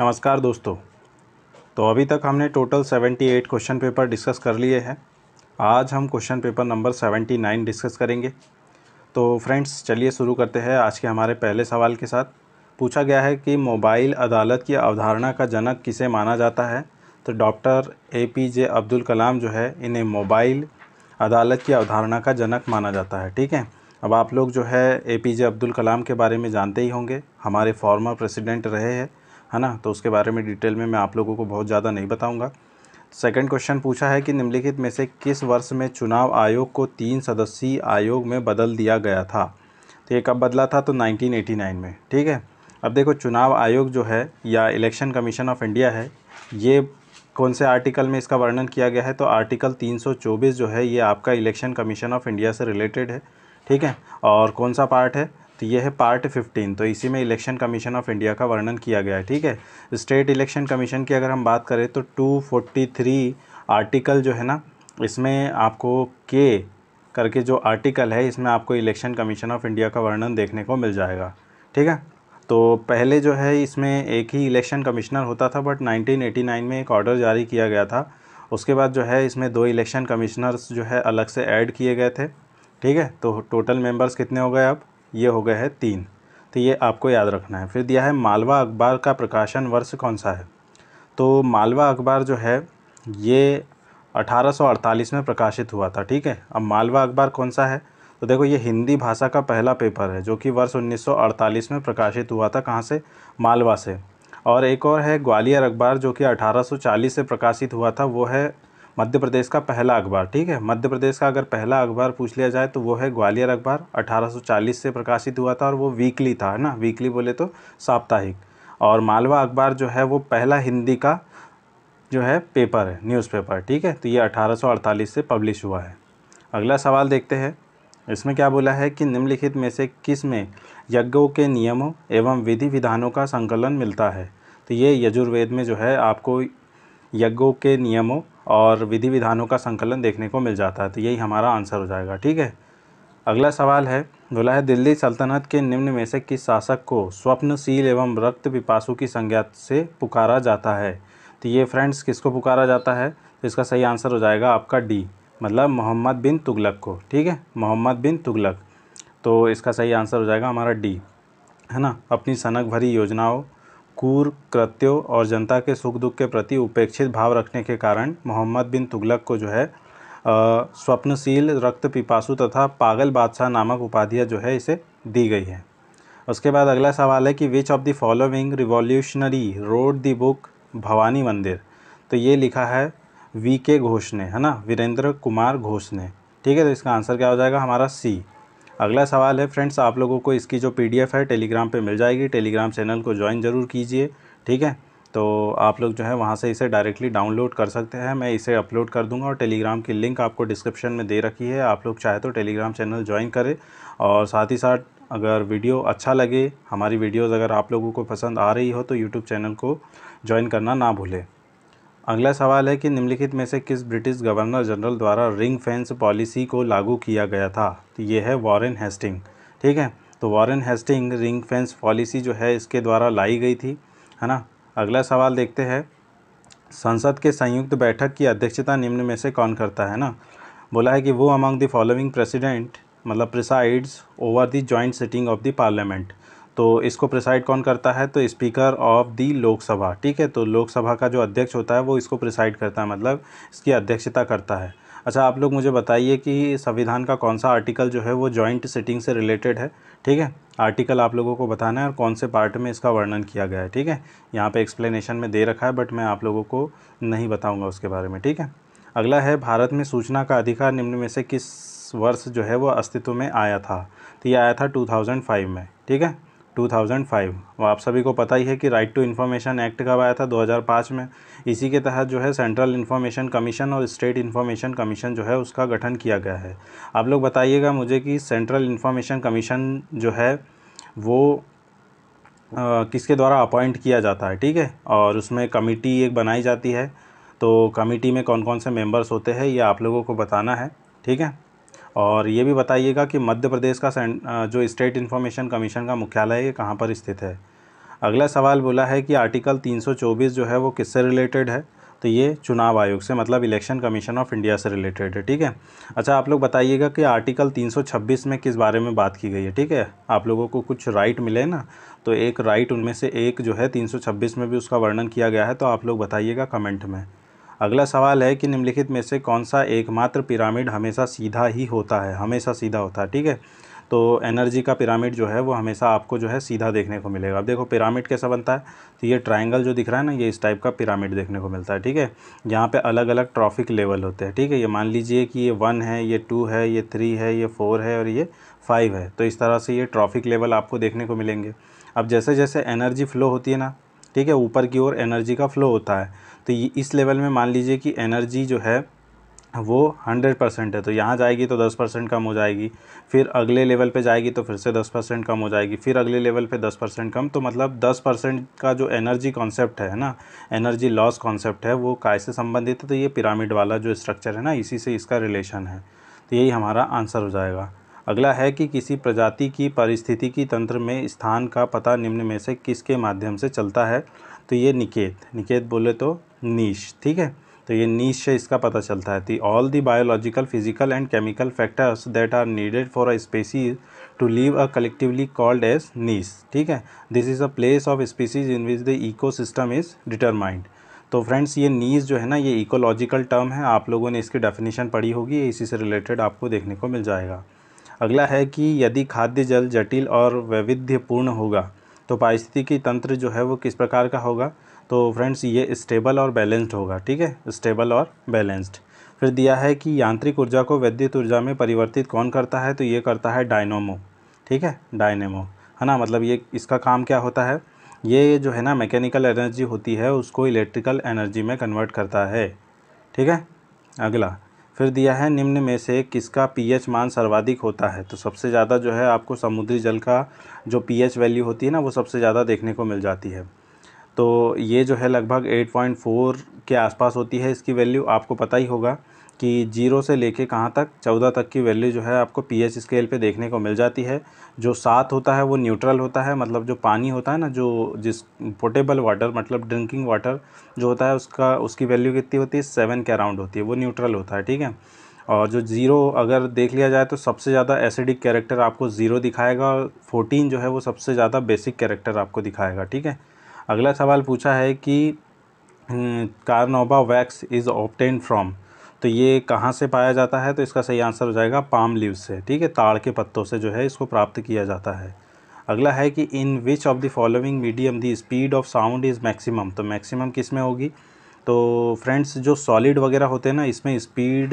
नमस्कार दोस्तों तो अभी तक हमने टोटल 78 क्वेश्चन पेपर डिस्कस कर लिए हैं आज हम क्वेश्चन पेपर नंबर 79 डिस्कस करेंगे तो फ्रेंड्स चलिए शुरू करते हैं आज के हमारे पहले सवाल के साथ पूछा गया है कि मोबाइल अदालत की अवधारणा का जनक किसे माना जाता है तो doctor A P J Abdul Kalam जो है इन्हें मोबाइल अदालत की अवधारणा का जनक माना जाता है ठीक है अब आप लोग जो है ए पी जे अब्दुल कलाम के बारे में जानते ही होंगे हमारे फॉर्मर प्रेसिडेंट रहे हैं है ना तो उसके बारे में डिटेल में मैं आप लोगों को बहुत ज़्यादा नहीं बताऊँगा सेकेंड क्वेश्चन पूछा है कि निम्नलिखित में से किस वर्ष में चुनाव आयोग को तीन सदस्यीय आयोग में बदल दिया गया था तो ये कब बदला था तो 1989 में ठीक है अब देखो चुनाव आयोग जो है या इलेक्शन कमीशन ऑफ इंडिया है ये कौन से आर्टिकल में इसका वर्णन किया गया है तो आर्टिकल 324 जो है ये आपका इलेक्शन कमीशन ऑफ इंडिया से रिलेटेड है ठीक है और कौन सा पार्ट है तो यह है पार्ट फिफ्टीन तो इसी में इलेक्शन कमीशन ऑफ इंडिया का वर्णन किया गया है ठीक है स्टेट इलेक्शन कमीशन की अगर हम बात करें तो 243 आर्टिकल जो है ना इसमें आपको के करके जो आर्टिकल है इसमें आपको इलेक्शन कमीशन ऑफ इंडिया का वर्णन देखने को मिल जाएगा ठीक है तो पहले जो है इसमें एक ही इलेक्शन कमिश्नर होता था बट नाइनटीन में एक ऑर्डर जारी किया गया था उसके बाद जो है इसमें दो इलेक्शन कमिश्नर्स जो है अलग से ऐड किए गए थे ठीक है तो टोटल मेंबर्स कितने हो गए अब ये हो गए हैं तीन तो ये आपको याद रखना है फिर दिया है मालवा अखबार का प्रकाशन वर्ष कौन सा है तो मालवा अखबार जो है ये 1848 में प्रकाशित हुआ था ठीक है अब मालवा अखबार कौन सा है तो देखो ये हिंदी भाषा का पहला पेपर है जो कि वर्ष 1948 में प्रकाशित हुआ था कहाँ से मालवा से और एक और है ग्वालियर अखबार जो कि 1840 से प्रकाशित हुआ था वो है मध्य प्रदेश का पहला अखबार ठीक है मध्य प्रदेश का अगर पहला अखबार पूछ लिया जाए तो वो है ग्वालियर अखबार 1840 से प्रकाशित हुआ था और वो वीकली था है ना वीकली बोले तो साप्ताहिक और मालवा अखबार जो है वो पहला हिंदी का जो है पेपर है न्यूज़पेपर ठीक है तो ये 1848 से पब्लिश हुआ है अगला सवाल देखते हैं इसमें क्या बोला है कि निम्नलिखित में से किस में यज्ञों के नियमों एवं विधि विधानों का संकलन मिलता है तो ये यजुर्वेद में जो है आपको यज्ञों के नियमों और विधि विधानों का संकलन देखने को मिल जाता है तो यही हमारा आंसर हो जाएगा ठीक है अगला सवाल है बोला है दिल्ली सल्तनत के निम्न में से किस शासक को स्वप्नशील एवं रक्त पिपासु की संज्ञा से पुकारा जाता है तो ये फ्रेंड्स किसको पुकारा जाता है तो इसका सही आंसर हो जाएगा आपका डी मतलब मोहम्मद बिन तुगलक को ठीक है मोहम्मद बिन तुगलक तो इसका सही आंसर हो जाएगा हमारा डी है ना अपनी सनक भरी योजनाओं कुकृत्यों और जनता के सुख दुख के प्रति उपेक्षित भाव रखने के कारण मोहम्मद बिन तुगलक को जो है स्वप्नशील रक्त पिपासु तथा पागल बादशाह नामक उपाधियाँ जो है इसे दी गई है उसके बाद अगला सवाल है कि which of the following revolutionary wrote the book Bhawani Mandir तो ये लिखा है वी के घोष ने है ना वीरेंद्र कुमार घोष ने ठीक है तो इसका आंसर क्या हो जाएगा हमारा सी अगला सवाल है फ्रेंड्स आप लोगों को इसकी जो पीडीएफ है टेलीग्राम पे मिल जाएगी टेलीग्राम चैनल को ज्वाइन ज़रूर कीजिए ठीक है तो आप लोग जो है वहाँ से इसे डायरेक्टली डाउनलोड कर सकते हैं मैं इसे अपलोड कर दूंगा और टेलीग्राम की लिंक आपको डिस्क्रिप्शन में दे रखी है आप लोग चाहे तो टेलीग्राम चैनल ज्वाइन करें और साथ ही साथ अगर वीडियो अच्छा लगे हमारी वीडियोज़ अगर आप लोगों को पसंद आ रही हो तो यूट्यूब चैनल को ज्वाइन करना ना भूलें अगला सवाल है कि निम्नलिखित में से किस ब्रिटिश गवर्नर जनरल द्वारा रिंग फेंस पॉलिसी को लागू किया गया था तो ये है वॉरेन हेस्टिंग ठीक है तो Warren Hasting ring fence policy जो है इसके द्वारा लाई गई थी है ना अगला सवाल देखते हैं संसद के संयुक्त बैठक की अध्यक्षता निम्न में से कौन करता है ना बोला है कि वो अमंग द फॉलोइंग प्रेसिडेंट मतलब presides over the joint sitting of the parliament तो इसको प्रिसाइड कौन करता है तो स्पीकर ऑफ दी लोकसभा ठीक है तो लोकसभा का जो अध्यक्ष होता है वो इसको प्रिसाइड करता है मतलब इसकी अध्यक्षता करता है अच्छा आप लोग मुझे बताइए कि संविधान का कौन सा आर्टिकल जो है वो जॉइंट सिटिंग से रिलेटेड है ठीक है आर्टिकल आप लोगों को बताना है और कौन से पार्ट में इसका वर्णन किया गया है ठीक है यहाँ पे एक्सप्लेनेशन में दे रखा है बट मैं आप लोगों को नहीं बताऊँगा उसके बारे में ठीक है अगला है भारत में सूचना का अधिकार निम्न में से किस वर्ष जो है वो अस्तित्व में आया था तो ये आया था टू में ठीक है 2005 आप सभी को पता ही है कि राइट टू इन्फॉर्मेशन एक्ट कब आया था 2005 में इसी के तहत जो है सेंट्रल इन्फॉर्मेशन कमीशन और स्टेट इन्फॉर्मेशन कमीशन जो है उसका गठन किया गया है आप लोग बताइएगा मुझे कि सेंट्रल इन्फॉर्मेशन कमीशन जो है वो आ, किसके द्वारा अपॉइंट किया जाता है ठीक है और उसमें कमिटी एक बनाई जाती है तो कमिटी में कौन कौन से मेम्बर्स होते हैं ये आप लोगों को बताना है ठीक है और ये भी बताइएगा कि मध्य प्रदेश का जो स्टेट इन्फॉर्मेशन कमीशन का मुख्यालय है ये कहाँ पर स्थित है अगला सवाल बोला है कि आर्टिकल 324 जो है वो किससे रिलेटेड है तो ये चुनाव आयोग से मतलब इलेक्शन कमीशन ऑफ इंडिया से रिलेटेड है ठीक है अच्छा आप लोग बताइएगा कि आर्टिकल 326 में किस बारे में बात की गई है ठीक है आप लोगों को कुछ राइट मिले ना तो एक राइट उनमें से एक जो है 326 में भी उसका वर्णन किया गया है तो आप लोग बताइएगा कमेंट में अगला सवाल है कि निम्नलिखित में से कौन सा एकमात्र पिरामिड हमेशा सीधा ही होता है हमेशा सीधा होता है ठीक है तो एनर्जी का पिरामिड जो है वो हमेशा आपको जो है सीधा देखने को मिलेगा अब देखो पिरामिड कैसा बनता है तो ये ट्रायंगल जो दिख रहा है ना ये इस टाइप का पिरामिड देखने को मिलता है ठीक है यहाँ पे अलग अलग ट्रॉफिक लेवल होते हैं ठीक है ये मान लीजिए कि ये वन है ये टू है ये थ्री है ये फोर है और ये फाइव है तो इस तरह से ये ट्रॉफिक लेवल आपको देखने को मिलेंगे अब जैसे जैसे एनर्जी फ्लो होती है ना ठीक है ऊपर की ओर एनर्जी का फ्लो होता है तो इस लेवल में मान लीजिए कि एनर्जी जो है वो हंड्रेड परसेंट है तो यहाँ जाएगी तो दस परसेंट कम हो जाएगी फिर अगले लेवल पे जाएगी तो फिर से दस परसेंट कम हो जाएगी फिर अगले लेवल पे दस परसेंट कम तो मतलब दस परसेंट का जो एनर्जी कॉन्सेप्ट है ना एनर्जी लॉस कॉन्सेप्ट है वो काय से संबंधित है तो ये पिरामिड वाला जो स्ट्रक्चर है ना इसी से इसका रिलेशन है तो यही हमारा आंसर हो जाएगा अगला है कि किसी प्रजाति की पारिस्थितिकी तंत्र में स्थान का पता निम्न में से किसके माध्यम से चलता है तो ये निकेत निकेत बोले तो नीश ठीक है तो ये नीश से इसका पता चलता है the all the biological physical and chemical factors that are needed for a species to live a collectively called as niche ठीक है this is a place of species in which the ecosystem is determined तो friends ये niche जो है ना ये ecological term है आप लोगों ने इसकी डेफिनेशन पढ़ी होगी इसी से रिलेटेड आपको देखने को मिल जाएगा अगला है कि यदि खाद्य जल जटिल और वैविध्यपूर्ण होगा तो पारिस्थितिकी तंत्र जो है वो किस प्रकार का होगा तो फ्रेंड्स ये स्टेबल और बैलेंस्ड होगा ठीक है स्टेबल और बैलेंस्ड फिर दिया है कि यांत्रिक ऊर्जा को वैद्युत ऊर्जा में परिवर्तित कौन करता है तो ये करता है डायनोमो ठीक है डायनेमो है ना मतलब ये इसका काम क्या होता है ये जो है ना मैकेनिकल एनर्जी होती है उसको इलेक्ट्रिकल एनर्जी में कन्वर्ट करता है ठीक है अगला फिर दिया है निम्न में से किसका पीएच मान सर्वाधिक होता है तो सबसे ज़्यादा जो है आपको समुद्री जल का जो पीएच वैल्यू होती है ना वो सबसे ज़्यादा देखने को मिल जाती है तो ये जो है लगभग 8.4 के आसपास होती है इसकी वैल्यू आपको पता ही होगा कि जीरो से लेके कहाँ तक चौदह तक की वैल्यू जो है आपको पीएच स्केल पे देखने को मिल जाती है जो सात होता है वो न्यूट्रल होता है मतलब जो पानी होता है ना जो जिस पोटेबल वाटर मतलब ड्रिंकिंग वाटर जो होता है उसका उसकी वैल्यू कितनी होती है सेवन के अराउंड होती है वो न्यूट्रल होता है ठीक है और जो ज़ीरो अगर देख लिया जाए तो सबसे ज़्यादा एसिडिक कैरेक्टर आपको ज़ीरो दिखाएगा और फोर्टीन जो है वो सबसे ज़्यादा बेसिक कैरेक्टर आपको दिखाएगा ठीक है अगला सवाल पूछा है कि hmm, carnauba wax is obtained from तो ये कहाँ से पाया जाता है तो इसका सही आंसर हो जाएगा पाम लीव से ठीक है ताड़ के पत्तों से जो है इसको प्राप्त किया जाता है अगला है कि in which of the following medium the speed of sound is maximum तो मैक्सिमम किस में होगी तो फ्रेंड्स जो सॉलिड वगैरह होते हैं ना इसमें स्पीड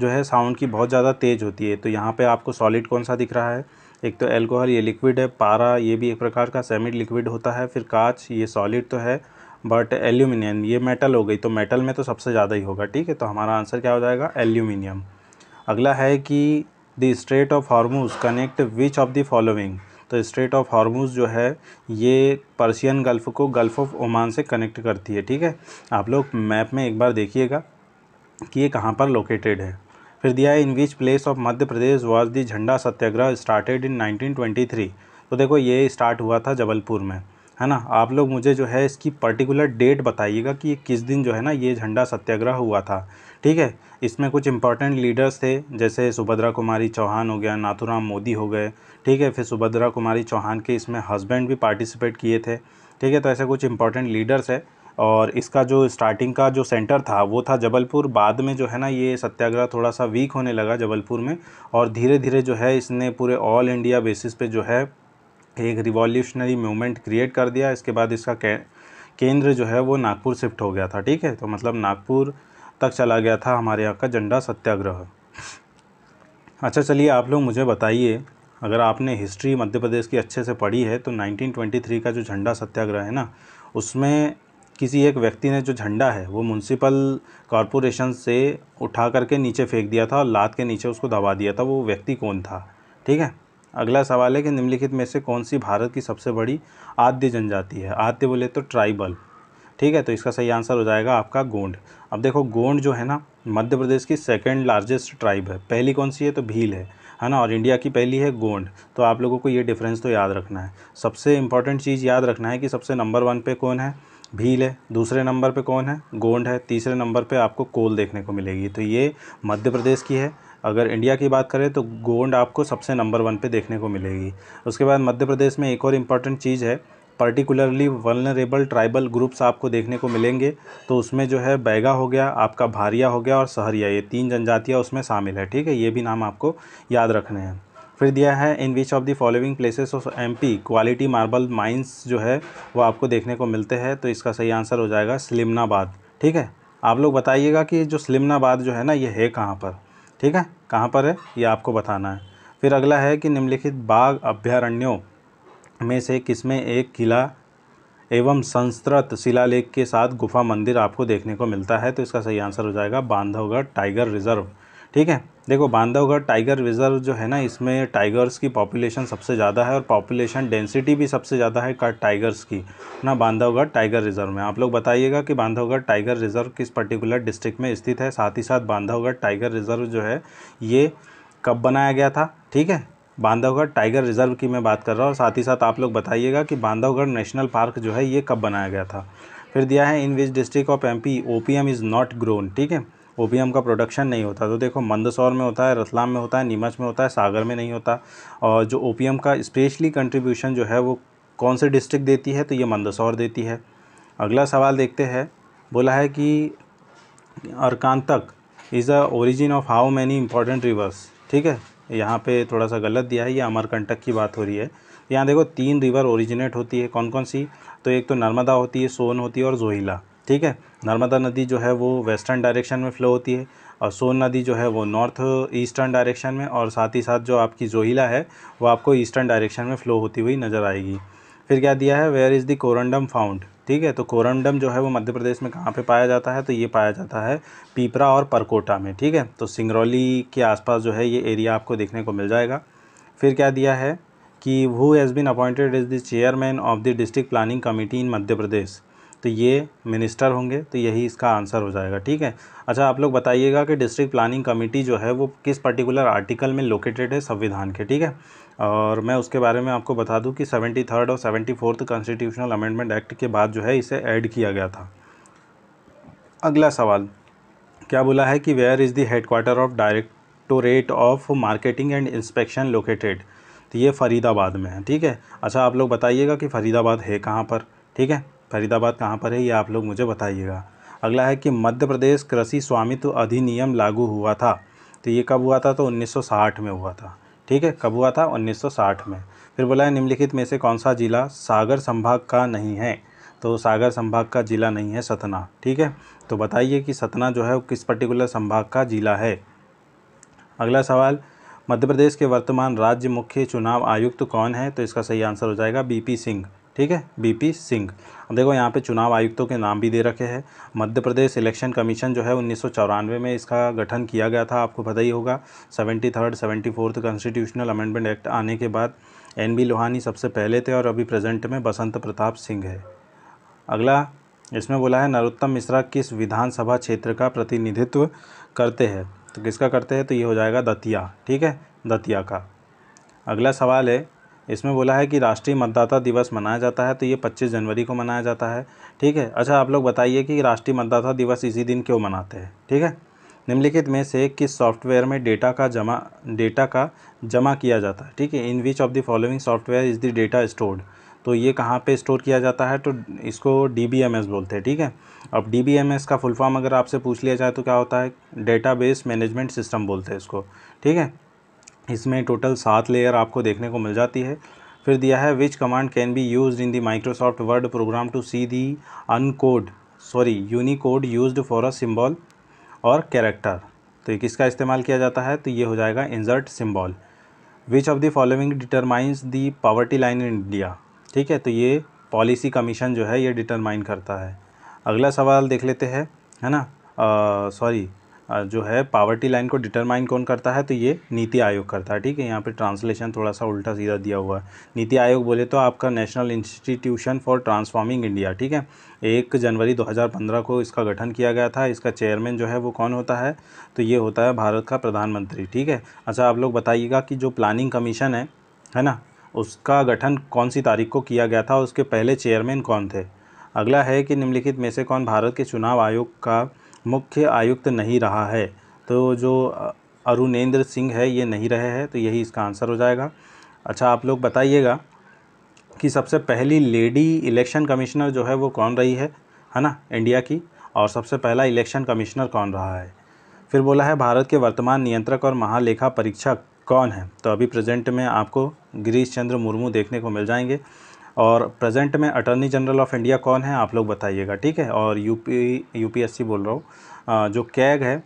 जो है साउंड की बहुत ज़्यादा तेज़ होती है तो यहाँ पे आपको सॉलिड कौन सा दिख रहा है एक तो एल्कोहल ये लिक्विड है पारा ये भी एक प्रकार का सेमिड लिक्विड होता है फिर कांच ये सॉलिड तो है बट एल्यूमिनियम ये मेटल हो गई तो मेटल में तो सबसे ज़्यादा ही होगा ठीक है तो हमारा आंसर क्या हो जाएगा एल्यूमिनियम अगला है कि the strait of Hormuz connect which of the following तो स्ट्रेट ऑफ हारमूज जो है ये पर्शियन गल्फ़ को गल्फ़ ऑफ ओमान से कनेक्ट करती है ठीक है आप लोग मैप में एक बार देखिएगा कि ये कहाँ पर लोकेटेड है फिर दिया है in which place of Madhya Pradesh was the Jhanda Satyagraha started in 1923 तो देखो ये स्टार्ट हुआ था जबलपुर में है ना आप लोग मुझे जो है इसकी पर्टिकुलर डेट बताइएगा कि किस दिन जो है ना ये झंडा सत्याग्रह हुआ था ठीक है इसमें कुछ इंपॉर्टेंट लीडर्स थे जैसे सुभद्रा कुमारी चौहान हो गया नाथुराम मोदी हो गए ठीक है फिर सुभद्रा कुमारी चौहान के इसमें हस्बैंड भी पार्टिसिपेट किए थे ठीक है तो ऐसे कुछ इंपॉर्टेंट लीडर्स है और इसका जो स्टार्टिंग का जो सेंटर था वो था जबलपुर बाद में जो है ना ये सत्याग्रह थोड़ा सा वीक होने लगा जबलपुर में और धीरे धीरे जो है इसने पूरे ऑल इंडिया बेसिस पे जो है एक रिवॉल्यूशनरी मूवमेंट क्रिएट कर दिया इसके बाद इसका केंद्र जो है वो नागपुर शिफ्ट हो गया था ठीक है तो मतलब नागपुर तक चला गया था हमारे यहाँ का झंडा सत्याग्रह अच्छा चलिए आप लोग मुझे बताइए अगर आपने हिस्ट्री मध्य प्रदेश की अच्छे से पढ़ी है तो 1923 का जो झंडा सत्याग्रह है ना उसमें किसी एक व्यक्ति ने जो झंडा है वो म्यूनसिपल कॉरपोरेशन से उठा करके नीचे फेंक दिया था और लात के नीचे उसको दबा दिया था वो व्यक्ति कौन था ठीक है अगला सवाल है कि निम्नलिखित में से कौन सी भारत की सबसे बड़ी आद्य जनजाति है आद्य बोले तो ट्राइबल ठीक है तो इसका सही आंसर हो जाएगा आपका गोंड अब देखो गोंड जो है ना मध्य प्रदेश की सेकेंड लार्जेस्ट ट्राइब है पहली कौन सी है तो भील है है ना और इंडिया की पहली है गोंड तो आप लोगों को ये डिफरेंस तो याद रखना है सबसे इंपॉर्टेंट चीज़ याद रखना है कि सबसे नंबर वन पे कौन है भील है दूसरे नंबर पे कौन है गोंड है तीसरे नंबर पे आपको कोल देखने को मिलेगी तो ये मध्य प्रदेश की है अगर इंडिया की बात करें तो गोंड आपको सबसे नंबर वन पे देखने को मिलेगी उसके बाद मध्य प्रदेश में एक और इम्पॉर्टेंट चीज़ है पर्टिकुलरली वनरेबल ट्राइबल ग्रुप्स आपको देखने को मिलेंगे तो उसमें जो है बैगा हो गया आपका भारिया हो गया और सहरिया ये तीन जनजातियाँ उसमें शामिल है ठीक है ये भी नाम आपको याद रखने हैं फिर दिया है in which of the following places of MP quality marble mines जो है वो आपको देखने को मिलते हैं तो इसका सही आंसर हो जाएगा स्लिमनाबाद ठीक है आप लोग बताइएगा कि जो स्लिमनाबाद जो है ना ये है कहाँ पर ठीक है कहाँ पर है यह आपको बताना है फिर अगला है कि निम्नलिखित बाघ अभ्यारण्यों में से किसमें एक किला एवं संस्कृत शिलालेख के साथ गुफा मंदिर आपको देखने को मिलता है तो इसका सही आंसर हो जाएगा बांधवगढ़ टाइगर रिजर्व ठीक है देखो बांधवगढ़ टाइगर रिज़र्व जो है ना इसमें टाइगर्स की पॉपुलेशन सबसे ज़्यादा है और पॉपुलेशन डेंसिटी भी सबसे ज़्यादा है का टाइगर्स की ना बांधवगढ़ टाइगर रिज़र्व में आप लोग बताइएगा कि बांधवगढ़ टाइगर रिज़र्व किस पर्टिकुलर डिस्ट्रिक्ट में स्थित है साथ ही साथ बांधवगढ़ टाइगर रिज़र्व जो है ये कब बनाया गया था ठीक है बांधवगढ़ टाइगर रिज़र्व की मैं बात कर रहा हूँ और साथ ही साथ आप लोग बताइएगा कि बांधवगढ़ नेशनल पार्क जो है ये कब बनाया गया था फिर दिया है in which district of M P O P M is not grown ठीक है वो का प्रोडक्शन नहीं होता तो देखो मंदसौर में होता है रतलाम में होता है नीमच में होता है सागर में नहीं होता और जो ओ का स्पेशली कंट्रीब्यूशन जो है वो कौन से डिस्ट्रिक्ट देती है तो ये मंदसौर देती है अगला सवाल देखते हैं बोला है कि Amarkantak is the origin of how many important rivers ठीक है यहाँ पे थोड़ा सा गलत दिया है ये अमरकंटक की बात हो रही है यहाँ देखो तीन रिवर ओरिजिनेट होती है कौन कौन सी तो एक तो नर्मदा होती है सोन होती है और जोहिला ठीक है नर्मदा नदी जो है वो वेस्टर्न डायरेक्शन में फ़्लो होती है और सोन नदी जो है वो नॉर्थ ईस्टर्न डायरेक्शन में और साथ ही साथ जो आपकी जोहिला है वो आपको ईस्टर्न डायरेक्शन में फ़्लो होती हुई नज़र आएगी फिर क्या दिया है where is the corundum found ठीक है तो कोरंडम जो है वो मध्य प्रदेश में कहाँ पे पाया जाता है तो ये पाया जाता है पीपरा और परकोटा में ठीक है तो सिंगरौली के आसपास जो है ये एरिया आपको देखने को मिल जाएगा फिर क्या दिया है कि who has been appointed is the chairman of the district planning committee in Madhya Pradesh तो ये मिनिस्टर होंगे तो यही इसका आंसर हो जाएगा ठीक है अच्छा आप लोग बताइएगा कि डिस्ट्रिक्ट प्लानिंग कमेटी जो है वो किस पर्टिकुलर आर्टिकल में लोकेटेड है संविधान के ठीक है और मैं उसके बारे में आपको बता दूं कि सेवेंटी थर्ड और seventy fourth constitutional amendment act के बाद जो है इसे ऐड किया गया था अगला सवाल क्या बोला है कि where is the headquarter of directorate of marketing and inspection located तो ये फरीदाबाद में है ठीक है अच्छा आप लोग बताइएगा कि फरीदाबाद है कहाँ पर ठीक है फरीदाबाद कहाँ पर है ये आप लोग मुझे बताइएगा अगला है कि मध्य प्रदेश कृषि स्वामित्व अधिनियम लागू हुआ था तो ये कब हुआ था तो 1960 में हुआ था ठीक है कब हुआ था 1960 में फिर बोला है निम्नलिखित में से कौन सा जिला सागर संभाग का नहीं है तो सागर संभाग का जिला नहीं है सतना ठीक है तो बताइए कि सतना जो है वो किस पर्टिकुलर संभाग का जिला है अगला सवाल मध्य प्रदेश के वर्तमान राज्य मुख्य चुनाव आयुक्त कौन है तो इसका सही आंसर हो जाएगा बी सिंह ठीक है बी सिंह देखो यहाँ पे चुनाव आयुक्तों के नाम भी दे रखे हैं मध्य प्रदेश इलेक्शन कमीशन जो है उन्नीस में इसका गठन किया गया था आपको पता ही होगा seventy third seventy fourth constitutional amendment act आने के बाद एन बी लोहानी सबसे पहले थे और अभी प्रेजेंट में बसंत प्रताप सिंह है अगला इसमें बोला है नरोत्तम मिश्रा किस विधानसभा क्षेत्र का प्रतिनिधित्व करते हैं तो किसका करते हैं तो ये हो जाएगा दतिया ठीक है दतिया का अगला सवाल है इसमें बोला है कि राष्ट्रीय मतदाता दिवस मनाया जाता है तो ये 25 जनवरी को मनाया जाता है ठीक है अच्छा आप लोग बताइए कि राष्ट्रीय मतदाता दिवस इसी दिन क्यों मनाते हैं ठीक है निम्नलिखित में से किस सॉफ्टवेयर में डेटा का जमा डेटा का जमा किया जाता है ठीक है in which of the following software is the data stored तो ये कहाँ पे स्टोर किया जाता है तो इसको डी बोलते हैं ठीक है अब डी का फुल फॉर्म अगर आपसे पूछ लिया जाए तो क्या होता है डेटाबेस मैनेजमेंट सिस्टम बोलते हैं इसको ठीक है इसमें टोटल सात लेयर आपको देखने को मिल जाती है फिर दिया है which command can be use in the Microsoft word program to see the uncode sorry unicode use for a symbol और कैरेक्टर तो ये किसका इस्तेमाल किया जाता है तो ये हो जाएगा insert symbol which of the following determines the poverty line in India ठीक है तो ये पॉलिसी कमीशन जो है ये डिटरमाइन करता है अगला सवाल देख लेते हैं है ना सॉरी जो है पावर्टी लाइन को डिटरमाइन कौन करता है तो ये नीति आयोग करता है ठीक है यहाँ पे ट्रांसलेशन थोड़ा सा उल्टा सीधा दिया हुआ है नीति आयोग बोले तो आपका national institution for transforming India ठीक है एक जनवरी 2015 को इसका गठन किया गया था इसका चेयरमैन जो है वो कौन होता है तो ये होता है भारत का प्रधानमंत्री ठीक है अच्छा आप लोग बताइएगा कि जो प्लानिंग कमीशन है है ना उसका गठन कौन सी तारीख को किया गया था उसके पहले चेयरमैन कौन थे अगला है कि निम्नलिखित में से कौन भारत के चुनाव आयोग का मुख्य आयुक्त नहीं रहा है तो जो अरुणेंद्र सिंह है ये नहीं रहे हैं तो यही इसका आंसर हो जाएगा अच्छा आप लोग बताइएगा कि सबसे पहली लेडी इलेक्शन कमिश्नर जो है वो कौन रही है है ना इंडिया की और सबसे पहला इलेक्शन कमिश्नर कौन रहा है फिर बोला है भारत के वर्तमान नियंत्रक और महालेखा परीक्षक कौन है तो अभी प्रेजेंट में आपको गिरीश चंद्र मुर्मू देखने को मिल जाएंगे और प्रेजेंट में अटर्नी जनरल ऑफ इंडिया कौन है आप लोग बताइएगा ठीक है और यूपी यूपीएससी बोल रहा हूँ जो कैग है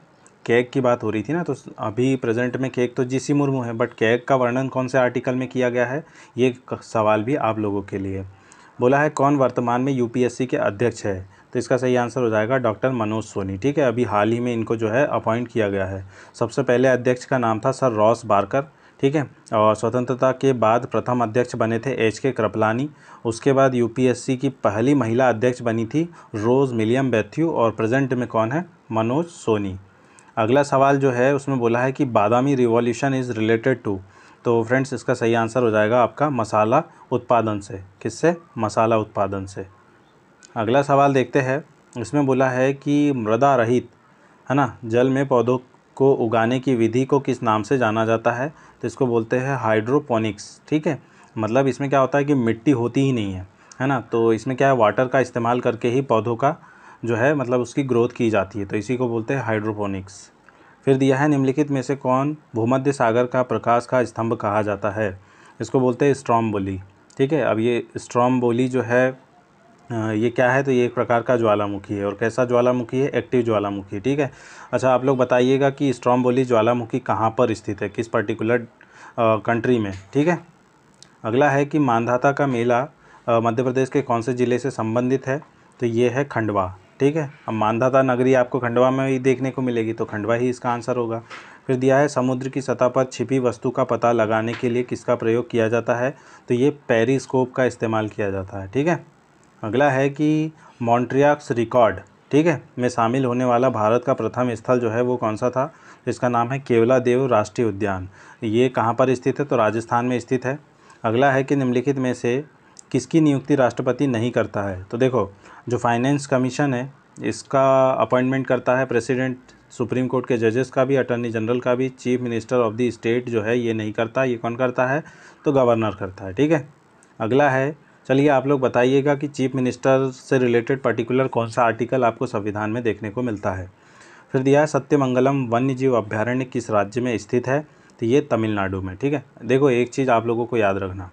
कैग की बात हो रही थी ना तो अभी प्रेजेंट में कैग तो जीसी मुर्मू है बट कैग का वर्णन कौन से आर्टिकल में किया गया है ये सवाल भी आप लोगों के लिए बोला है कौन वर्तमान में यूपीएससी के अध्यक्ष है तो इसका सही आंसर हो जाएगा डॉक्टर मनोज सोनी ठीक है अभी हाल ही में इनको जो है अपॉइंट किया गया है सबसे पहले अध्यक्ष का नाम था सर रॉस बारकर ठीक है और स्वतंत्रता के बाद प्रथम अध्यक्ष बने थे एच के कृपलानी उसके बाद यूपीएससी की पहली महिला अध्यक्ष बनी थी रोज़ मिलियम बैथ्यू और प्रेजेंट में कौन है मनोज सोनी अगला सवाल जो है उसमें बोला है कि Badami revolution is related to तो फ्रेंड्स इसका सही आंसर हो जाएगा आपका मसाला उत्पादन से किससे मसाला उत्पादन से अगला सवाल देखते हैं इसमें बोला है कि मृदा रहित है ना जल में पौधों को उगाने की विधि को किस नाम से जाना जाता है तो इसको बोलते हैं हाइड्रोपोनिक्स ठीक है मतलब इसमें क्या होता है कि मिट्टी होती ही नहीं है है ना तो इसमें क्या है वाटर का इस्तेमाल करके ही पौधों का जो है मतलब उसकी ग्रोथ की जाती है तो इसी को बोलते हैं हाइड्रोपोनिक्स फिर दिया है निम्नलिखित में से कौन भूमध्य सागर का प्रकाश का स्तंभ कहा जाता है इसको बोलते हैं स्ट्रॉम्बोली ठीक है अब ये स्ट्रॉम्बोली जो है ये क्या है तो ये एक प्रकार का ज्वालामुखी है और कैसा ज्वालामुखी है एक्टिव ज्वालामुखी ठीक है अच्छा आप लोग बताइएगा कि स्ट्रॉम्बोली ज्वालामुखी कहाँ पर स्थित है किस पर्टिकुलर कंट्री में ठीक है अगला है कि मानधाता का मेला मध्य प्रदेश के कौन से ज़िले से संबंधित है तो ये है खंडवा ठीक है अब मानधाता नगरी आपको खंडवा में ही देखने को मिलेगी तो खंडवा ही इसका आंसर होगा फिर दिया है समुद्र की सतह पर छिपी वस्तु का पता लगाने के लिए किसका प्रयोग किया जाता है तो ये पेरीस्कोप का इस्तेमाल किया जाता है ठीक है अगला है कि मॉन्ट्रियाक्स रिकॉर्ड ठीक है में शामिल होने वाला भारत का प्रथम स्थल जो है वो कौन सा था इसका नाम है केवला देव राष्ट्रीय उद्यान ये कहाँ पर स्थित है तो राजस्थान में स्थित है अगला है कि निम्नलिखित में से किसकी नियुक्ति राष्ट्रपति नहीं करता है तो देखो जो फाइनेंस कमीशन है इसका अपॉइंटमेंट करता है प्रेसिडेंट सुप्रीम कोर्ट के जजेस का भी अटर्नी जनरल का भी chief minister of the state जो है ये नहीं करता ये कौन करता है तो गवर्नर करता है ठीक है अगला है चलिए आप लोग बताइएगा कि चीफ मिनिस्टर से रिलेटेड पर्टिकुलर कौन सा आर्टिकल आपको संविधान में देखने को मिलता है फिर दिया है सत्यमंगलम वन्य जीव अभ्यारण्य किस राज्य में स्थित है तो ये तमिलनाडु में ठीक है देखो एक चीज़ आप लोगों को याद रखना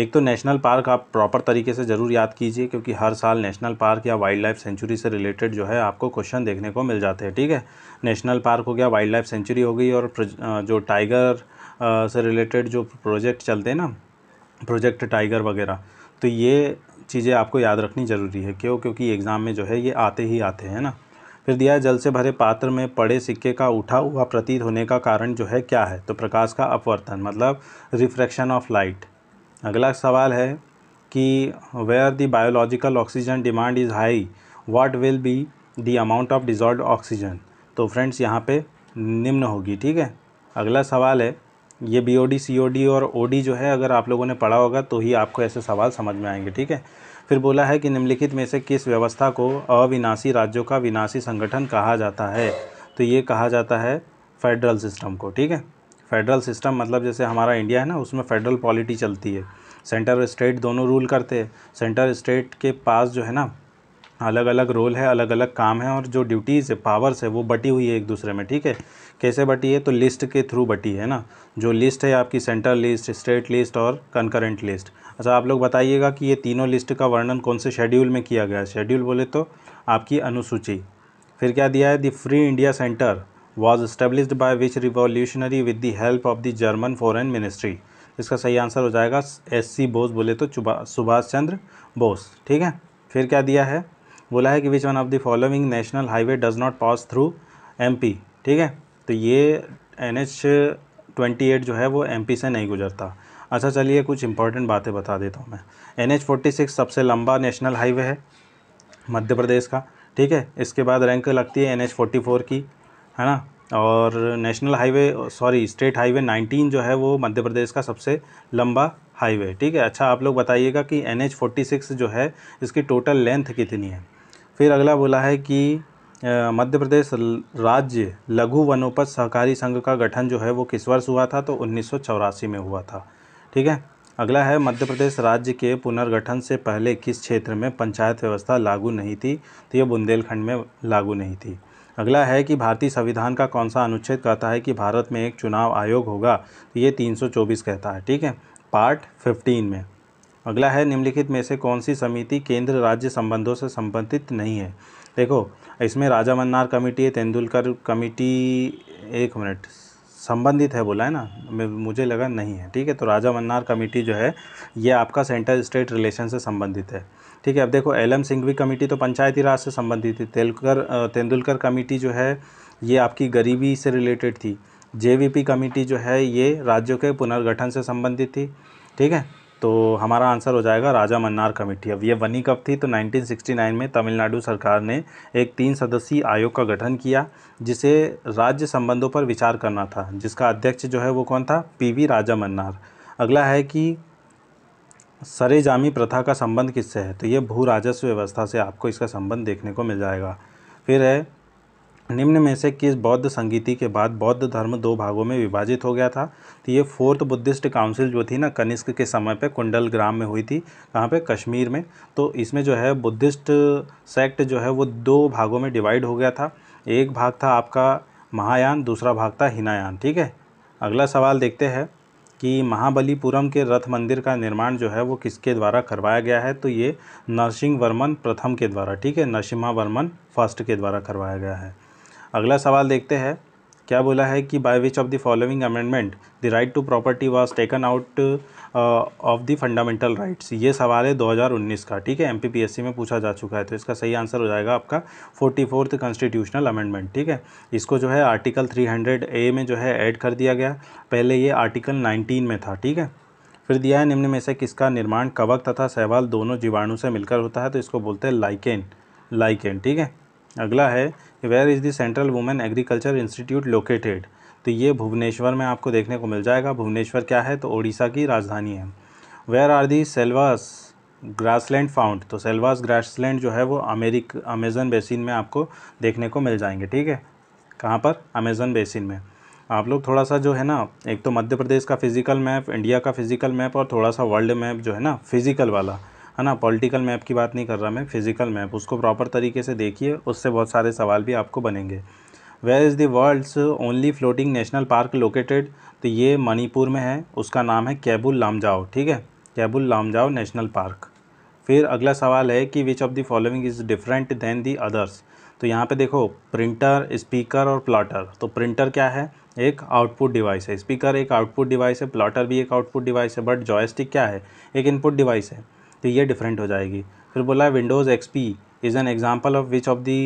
एक तो नेशनल पार्क आप प्रॉपर तरीके से ज़रूर याद कीजिए क्योंकि हर साल नेशनल पार्क या वाइल्ड लाइफ सेंचुरी से रिलेटेड जो है आपको क्वेश्चन देखने को मिल जाते हैं ठीक है नेशनल पार्क हो गया वाइल्ड लाइफ सेंचुरी हो गई और जो टाइगर से रिलेटेड जो प्रोजेक्ट चलते हैं ना प्रोजेक्ट टाइगर वगैरह तो ये चीज़ें आपको याद रखनी ज़रूरी है क्यों क्योंकि एग्ज़ाम में जो है ये आते ही आते हैं ना फिर दिया है जल से भरे पात्र में पड़े सिक्के का उठा हुआ प्रतीत होने का कारण जो है क्या है तो प्रकाश का अपवर्तन मतलब रिफ्रैक्शन ऑफ लाइट अगला सवाल है कि where the biological oxygen demand is high what will be the amount of dissolve oxygen तो फ्रेंड्स यहाँ पे निम्न होगी ठीक है अगला सवाल है ये B O D C O D और ओ डी जो है अगर आप लोगों ने पढ़ा होगा तो ही आपको ऐसे सवाल समझ में आएंगे ठीक है फिर बोला है कि निम्नलिखित में से किस व्यवस्था को अविनाशी राज्यों का विनाशी संगठन कहा जाता है तो ये कहा जाता है फेडरल सिस्टम को ठीक है फेडरल सिस्टम मतलब जैसे हमारा इंडिया है ना उसमें फेडरल पॉलिटी चलती है सेंटर और स्टेट दोनों रूल करते हैं सेंटर स्टेट के पास जो है ना अलग अलग रोल है अलग अलग काम है और जो ड्यूटीज़ है पावर्स है वो बटी हुई है एक दूसरे में ठीक है कैसे बटी है तो लिस्ट के थ्रू बटी है ना जो लिस्ट है आपकी सेंट्रल लिस्ट स्टेट लिस्ट और कंकरेंट लिस्ट अच्छा आप लोग बताइएगा कि ये तीनों लिस्ट का वर्णन कौन से शेड्यूल में किया गया है शेड्यूल बोले तो आपकी अनुसूची फिर क्या दिया है the free India centre was established by which revolutionary with the help of the German foreign ministry इसका सही आंसर हो जाएगा एस सी बोस बोले तो सुभाष चंद्र बोस ठीक है फिर क्या दिया है बोला है कि which one of the following national highway does not pass through MP ठीक है तो ये एनएच 28 जो है वो एमपी से नहीं गुजरता अच्छा चलिए कुछ इंपॉर्टेंट बातें बता देता हूँ मैं एन एच फोर्टी सिक्स सबसे लंबा नेशनल हाईवे है मध्य प्रदेश का ठीक है इसके बाद रैंक लगती है एन एच फोर्टी फोर की है ना और national highway sorry state highway 19 जो है वो मध्य प्रदेश का सबसे लंबा हाईवे ठीक है अच्छा आप लोग बताइएगा कि एन एच फोर्टी सिक्स जो है इसकी टोटल लेंथ कितनी है फिर अगला बोला है कि मध्य प्रदेश राज्य लघु वनोपज सहकारी संघ का गठन जो है वो किस वर्ष हुआ था तो उन्नीस में हुआ था ठीक है अगला है मध्य प्रदेश राज्य के पुनर्गठन से पहले किस क्षेत्र में पंचायत व्यवस्था लागू नहीं थी तो ये बुंदेलखंड में लागू नहीं थी अगला है कि भारतीय संविधान का कौन सा अनुच्छेद कहता है कि भारत में एक चुनाव आयोग होगा तो ये 324 कहता है ठीक है पार्ट 15 में अगला है निम्नलिखित में से कौन सी समिति केंद्र राज्य संबंधों से संबंधित नहीं है देखो इसमें राजा मन्नार कमेटी है तेंदुलकर कमेटी एक मिनट संबंधित है बोला है ना मुझे लगा नहीं है ठीक है तो राजा मन्नार कमेटी जो है ये आपका सेंटर स्टेट रिलेशन से संबंधित है ठीक है अब देखो एल एम सिंघवी कमेटी तो पंचायती राज से संबंधित थी तेलकर तेंदुलकर कमेटी जो है ये आपकी गरीबी से रिलेटेड थी जेवीपी कमेटी जो है ये राज्यों के पुनर्गठन से संबंधित थी ठीक है तो हमारा आंसर हो जाएगा राजा मन्नार कमेटी अब ये वनी कब थी तो 1969 में तमिलनाडु सरकार ने एक तीन सदस्यीय आयोग का गठन किया जिसे राज्य संबंधों पर विचार करना था जिसका अध्यक्ष जो है वो कौन था पीवी राजा मन्नार अगला है कि सरेजामी प्रथा का संबंध किससे है तो ये भू राजस्व व्यवस्था से आपको इसका संबंध देखने को मिल जाएगा फिर है निम्न में से किस बौद्ध संगीति के बाद बौद्ध धर्म दो भागों में विभाजित हो गया था तो ये फोर्थ बुद्धिस्ट काउंसिल जो थी ना कनिष्क के समय पे कुंडल ग्राम में हुई थी कहाँ पे कश्मीर में तो इसमें जो है बुद्धिस्ट सेक्ट जो है वो दो भागों में डिवाइड हो गया था एक भाग था आपका महायान दूसरा भाग था हिनायान ठीक है अगला सवाल देखते हैं कि महाबलीपुरम के रथ मंदिर का निर्माण जो है वो किसके द्वारा करवाया गया है तो ये नरसिंह वर्मन प्रथम के द्वारा ठीक है नरसिम्हा वर्मन फर्स्ट के द्वारा करवाया गया है अगला सवाल देखते हैं क्या बोला है कि by which of the following amendment the right to property was taken out of the fundamental rights ये सवाल है 2019 का ठीक है एमपीपीएससी में पूछा जा चुका है तो इसका सही आंसर हो जाएगा आपका फोर्टी फोर्थ कॉन्स्टिट्यूशनल अमेंडमेंट ठीक है इसको जो है आर्टिकल 300 ए में जो है ऐड कर दिया गया पहले ये आर्टिकल 19 में था ठीक है फिर दिया है निम्न में से किसका निर्माण कवक तथा सहवाल दोनों जीवाणु से मिलकर होता है तो इसको बोलते हैं लाइकेन लाइकेन ठीक है अगला है where is the central women agriculture institute located तो ये भुवनेश्वर में आपको देखने को मिल जाएगा भुवनेश्वर क्या है तो ओडिशा की राजधानी है where are the selvas grassland found तो सेल्वास ग्रासलैंड जो है वो अमेरिक अमेजन बेसिन में आपको देखने को मिल जाएंगे ठीक है कहाँ पर अमेजन बेसिन में आप लोग थोड़ा सा जो है ना एक तो मध्य प्रदेश का फिजिकल मैप इंडिया का फिजिकल मैप और थोड़ा सा वर्ल्ड मैप जो है ना फिजिकल वाला है ना पॉलिटिकल मैप की बात नहीं कर रहा मैं फिज़िकल मैप उसको प्रॉपर तरीके से देखिए उससे बहुत सारे सवाल भी आपको बनेंगे where is the world's only floating national park located तो ये मणिपुर में है उसका नाम है कैबुल लामजाओ ठीक है कैबुल लामजाओ नेशनल पार्क फिर अगला सवाल है कि which of the following is different than the others तो यहाँ पे देखो प्रिंटर स्पीकर और प्लॉटर तो प्रिंटर क्या है एक आउटपुट डिवाइस है स्पीकर एक आउटपुट डिवाइस है प्लॉटर भी एक आउटपुट डिवाइस है बट जॉयस्टिक क्या है एक इनपुट डिवाइस है तो ये डिफरेंट हो जाएगी फिर बोला है Windows X P is an example of which of the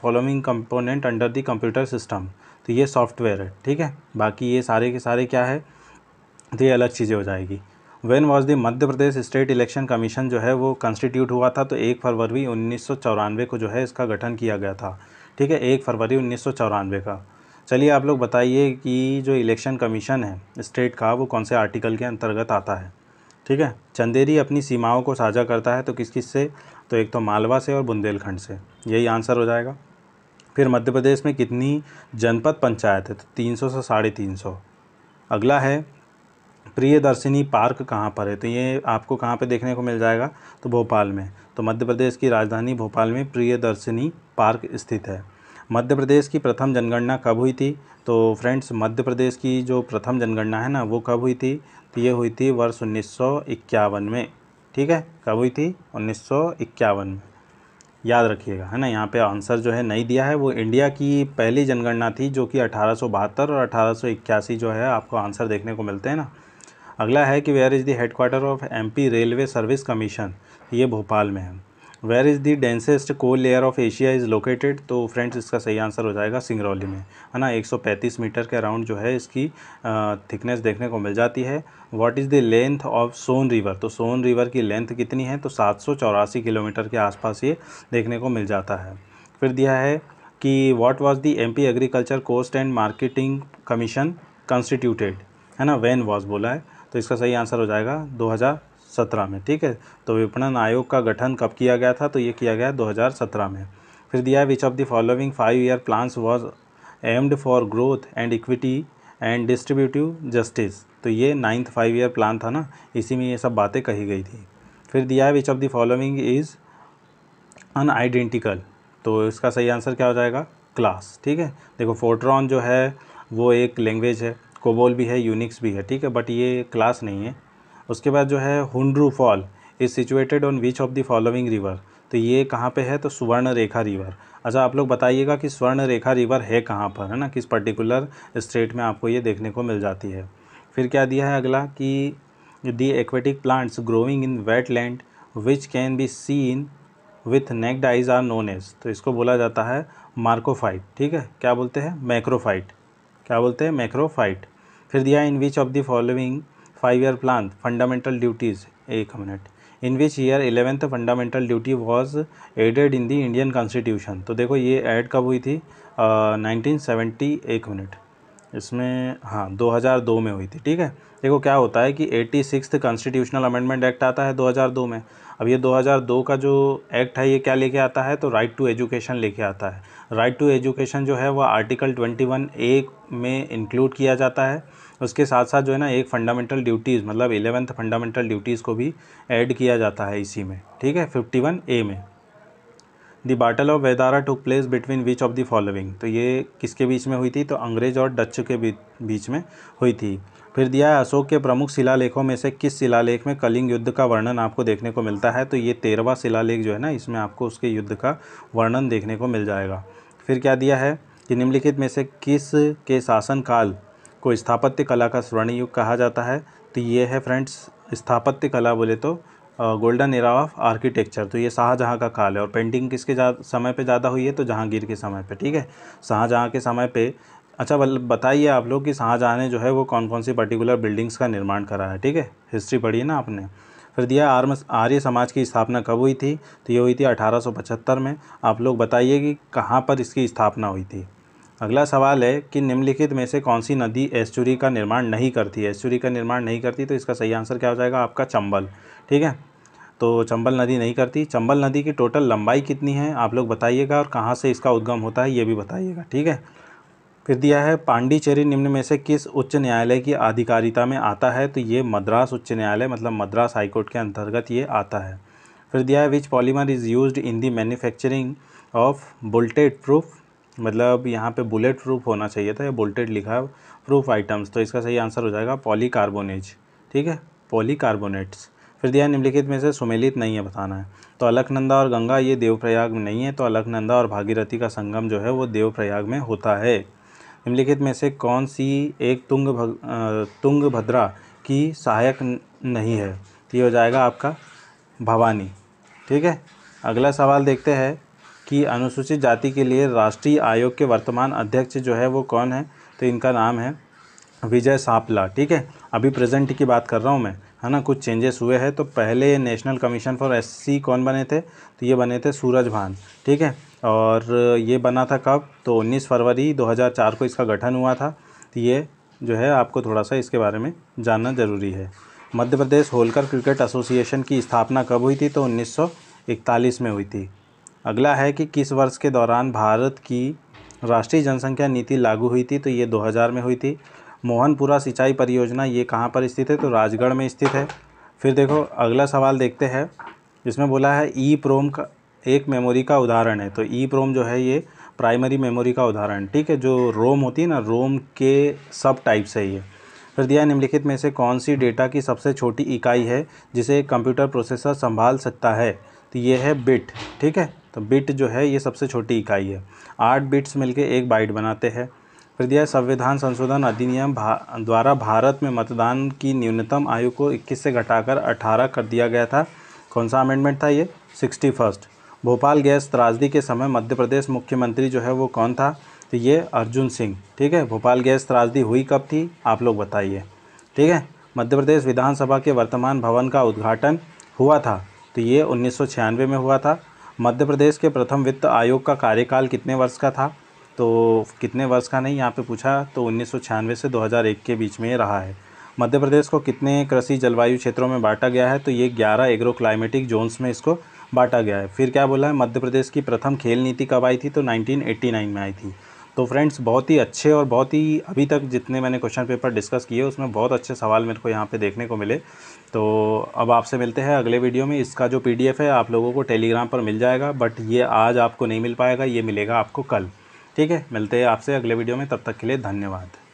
following component under the computer system तो ये सॉफ्टवेयर है ठीक है बाकी ये सारे के सारे क्या है तो ये अलग चीज़ें हो जाएगी when was the Madhya Pradesh state election commission जो है वो कंस्टिट्यूट हुआ था तो एक फरवरी उन्नीस को जो है इसका गठन किया गया था ठीक है एक फरवरी उन्नीस का चलिए आप लोग बताइए कि जो इलेक्शन कमीशन है स्टेट का वो कौन से आर्टिकल के अंतर्गत आता है ठीक है चंदेरी अपनी सीमाओं को साझा करता है तो किस किस से तो एक तो मालवा से और बुंदेलखंड से यही आंसर हो जाएगा फिर मध्य प्रदेश में कितनी जनपद पंचायत है तो तीन सौ से साढ़े तीन सौ अगला है प्रियदर्शिनी पार्क कहाँ पर है तो ये आपको कहाँ पे देखने को मिल जाएगा तो भोपाल में तो मध्य प्रदेश की राजधानी भोपाल में प्रियदर्शिनी पार्क स्थित है मध्य प्रदेश की प्रथम जनगणना कब हुई थी तो फ्रेंड्स मध्य प्रदेश की जो प्रथम जनगणना है ना वो कब हुई थी तो ये हुई थी वर्ष उन्नीस में ठीक है कब हुई थी उन्नीस में याद रखिएगा है ना यहाँ पे आंसर जो है नहीं दिया है वो इंडिया की पहली जनगणना थी जो कि अठारह और अठारह जो है आपको आंसर देखने को मिलते हैं ना अगला है कि where is the headquarter of MP railway service commission ये भोपाल में है where is the densest coal layer of Asia is located तो फ्रेंड्स इसका सही आंसर हो जाएगा सिंगरौली में है ना 135 मीटर के अराउंड जो है इसकी थिकनेस देखने को मिल जाती है what is the length of Son river तो सोन रिवर की लेंथ कितनी है तो सात किलोमीटर के आसपास ये देखने को मिल जाता है फिर दिया है कि what was the um agriculture cost and marketing commission constituted है ना वैन वॉज बोला है तो इसका सही आंसर हो जाएगा दो हज़ार 2017 में ठीक है तो विपणन आयोग का गठन कब किया गया था तो ये किया गया 2017 में फिर दिया है which of the following five year plans was aimed for growth and equity and distributive justice तो ये नाइन्थ फाइव ईयर प्लान था ना इसी में ये सब बातें कही गई थी फिर दिया है which of the following is unidentical तो इसका सही आंसर क्या हो जाएगा क्लास ठीक है देखो फोट्रॉन जो है वो एक लैंग्वेज है कोबोल भी है यूनिक्स भी है ठीक है बट ये क्लास नहीं है उसके बाद जो है Hundru fall is situated on which of the following river तो ये कहाँ पे है तो सुवर्ण रेखा रिवर अच्छा आप लोग बताइएगा कि स्वर्ण रेखा रिवर है कहाँ पर है ना किस पर्टिकुलर स्टेट में आपको ये देखने को मिल जाती है फिर क्या दिया है अगला कि the aquatic plants growing in wetland which can be seen with naked eyes are known as तो इसको बोला जाता है मार्कोफाइट ठीक है क्या बोलते हैं मैक्रोफाइट क्या बोलते हैं मैक्रोफाइट फिर दिया in which of the following five year plan fundamental duties एक minute in which year eleventh fundamental duty was added in the Indian constitution तो देखो ये एड कब हुई थी नाइनटीन सेवेंटी एक मिनट इसमें हाँ 2002 में हुई थी ठीक है देखो क्या होता है कि eighty six constitutional amendment act आता है 2002 में अब ये 2002 का जो एक्ट है ये क्या लेके आता है तो राइट टू एजुकेशन लेके आता है राइट टू एजुकेशन जो है वह आर्टिकल वन ए में इंक्लूड किया जाता है उसके साथ साथ जो है ना एक फंडामेंटल ड्यूटीज़ मतलब एलेवंथ फंडामेंटल ड्यूटीज़ को भी ऐड किया जाता है इसी में ठीक है फिफ्टी वन ए में the battle of Bedara took place between which of the following तो ये किसके बीच में हुई थी तो अंग्रेज और डच के बीच में हुई थी फिर दिया है अशोक के प्रमुख शिलालेखों में से किस शिलालेख में कलिंग युद्ध का वर्णन आपको देखने को मिलता है तो ये तेरहवा शिलालेख जो है ना इसमें आपको उसके युद्ध का वर्णन देखने को मिल जाएगा फिर क्या दिया है कि निम्नलिखित में से किस के शासनकाल को स्थापत्य कला का स्वर्ण युग कहा जाता है तो ये है फ्रेंड्स स्थापत्य कला बोले तो गोल्डन एरा ऑफ आर्किटेक्चर तो ये शाहजहाँ का काल है और पेंटिंग किसके समय पे ज़्यादा हुई है तो जहांगीर के समय पे ठीक है शाहजहाँ के समय पे अच्छा बताइए आप लोग कि शाहजहाँ ने जो है वो कौन कौन सी पर्टिकुलर बिल्डिंग्स का निर्माण करा है ठीक है हिस्ट्री पढ़ी है ना आपने फिर दिया आर्म आर्य समाज की स्थापना कब हुई थी तो ये हुई थी अठारह में आप लोग बताइए कि कहाँ पर इसकी स्थापना हुई थी अगला सवाल है कि निम्नलिखित में से कौन सी नदी एस्चुरी का निर्माण नहीं करती है एस्चुरी का निर्माण नहीं करती तो इसका सही आंसर क्या हो जाएगा आपका चंबल ठीक है तो चंबल नदी नहीं करती चंबल नदी की टोटल लंबाई कितनी है आप लोग बताइएगा और कहाँ से इसका उद्गम होता है ये भी बताइएगा ठीक है फिर दिया है पांडिचेरी निम्न में से किस उच्च न्यायालय की आधिकारिता में आता है तो ये मद्रास उच्च न्यायालय मतलब मद्रास हाईकोर्ट के अंतर्गत ये आता है फिर दिया है which polymer is use in the manufacturing of bulletproof मतलब यहाँ पे बुलेट प्रूफ होना चाहिए था या बुलेटेड लिखा प्रूफ आइटम्स तो इसका सही आंसर हो जाएगा पॉलीकार्बोनेज ठीक है पॉलीकार्बोनेट्स फिर दिया निम्नलिखित में से सुमेलित नहीं है बताना है तो अलकनंदा और गंगा ये देवप्रयाग में नहीं है तो अलकनंदा और भागीरथी का संगम जो है वो देवप्रयाग में होता है निम्नलिखित में से कौन सी एक तुंग भग, तुंग भद्रा की सहायक नहीं है तो ये हो जाएगा आपका भवानी ठीक है अगला सवाल देखते हैं कि अनुसूचित जाति के लिए राष्ट्रीय आयोग के वर्तमान अध्यक्ष जो है वो कौन है तो इनका नाम है विजय सापला ठीक है अभी प्रेजेंट की बात कर रहा हूँ मैं है ना कुछ चेंजेस हुए हैं तो पहले नेशनल कमीशन फॉर एससी कौन बने थे तो ये बने थे सूरज भान ठीक है और ये बना था कब तो 19 फरवरी 2004 को इसका गठन हुआ था तो ये जो है आपको थोड़ा सा इसके बारे में जानना ज़रूरी है मध्य प्रदेश होलकर क्रिकेट एसोसिएशन की स्थापना कब हुई थी तो उन्नीस में हुई थी अगला है कि किस वर्ष के दौरान भारत की राष्ट्रीय जनसंख्या नीति लागू हुई थी तो ये 2000 में हुई थी मोहनपुरा सिंचाई परियोजना ये कहाँ पर स्थित है तो राजगढ़ में स्थित है फिर देखो अगला सवाल देखते हैं इसमें बोला है ई प्रोम का एक मेमोरी का उदाहरण है तो ई प्रोम जो है ये प्राइमरी मेमोरी का उदाहरण ठीक है जो रोम होती है ना रोम के सब टाइप्स है ये फिर दिया निम्नलिखित में से कौन सी डेटा की सबसे छोटी इकाई है जिसे कंप्यूटर प्रोसेसर संभाल सकता है तो ये है बिट ठीक है तो बिट जो है ये सबसे छोटी इकाई है आठ बिट्स मिलकर एक बाइट बनाते हैं फिर दिया संविधान संशोधन अधिनियम भा, द्वारा भारत में मतदान की न्यूनतम आयु को 21 से घटाकर 18 कर दिया गया था कौन सा अमेंडमेंट था ये सिक्सटी फर्स्ट भोपाल गैस त्रासदी के समय मध्य प्रदेश मुख्यमंत्री जो है वो कौन था तो ये अर्जुन सिंह ठीक है भोपाल गैस त्रासदी हुई कब थी आप लोग बताइए ठीक है मध्य प्रदेश विधानसभा के वर्तमान भवन का उद्घाटन हुआ था तो ये उन्नीस में हुआ था मध्य प्रदेश के प्रथम वित्त आयोग का कार्यकाल कितने वर्ष का था तो कितने वर्ष का नहीं यहाँ पे पूछा तो उन्नीस से 2001 के बीच में रहा है मध्य प्रदेश को कितने कृषि जलवायु क्षेत्रों में बांटा गया है तो ये 11 एग्रो क्लाइमेटिक जोन्स में इसको बांटा गया है फिर क्या बोला है मध्य प्रदेश की प्रथम खेल नीति कब आई थी तो 1989 में आई थी तो फ्रेंड्स बहुत ही अच्छे और बहुत ही अभी तक जितने मैंने क्वेश्चन पेपर डिस्कस किए उसमें बहुत अच्छे सवाल मेरे को यहाँ पे देखने को मिले तो अब आपसे मिलते हैं अगले वीडियो में इसका जो पीडीएफ है आप लोगों को टेलीग्राम पर मिल जाएगा बट ये आज आपको नहीं मिल पाएगा ये मिलेगा आपको कल ठीक है मिलते हैं आपसे अगले वीडियो में तब तक के लिए धन्यवाद